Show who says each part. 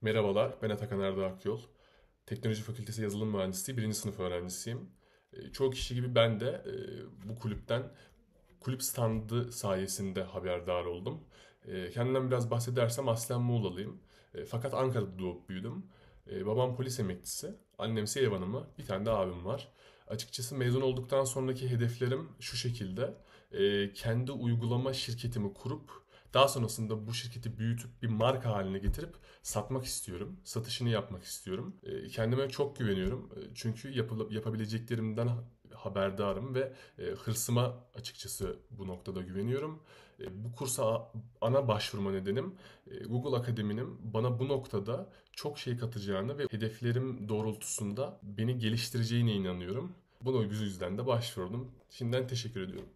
Speaker 1: Merhabalar, ben Atakan Erdoğan Akyol. Teknoloji Fakültesi Yazılım Mühendisliği birinci sınıf öğrencisiyim. Ee, çoğu kişi gibi ben de e, bu kulüpten kulüp standı sayesinde haberdar oldum. Ee, kendimden biraz bahsedersem aslen Muğla'lıyım. Ee, fakat Ankara'da doğup büyüdüm. Babam polis emeklisi, annemse ev hanımı, bir tane de abim var. Açıkçası mezun olduktan sonraki hedeflerim şu şekilde. Kendi uygulama şirketimi kurup daha sonrasında bu şirketi büyütüp bir marka haline getirip satmak istiyorum. Satışını yapmak istiyorum. Ee, kendime çok güveniyorum. Ee, çünkü yapılıp yapabileceklerimden haberdarım ve e, hırsıma açıkçası bu noktada güveniyorum. Ee, bu kursa ana başvurma nedenim e, Google Akademi'nin bana bu noktada çok şey katacağını ve hedeflerim doğrultusunda beni geliştireceğine inanıyorum. Buna yüzden de başvurdum. Şimdiden teşekkür ediyorum.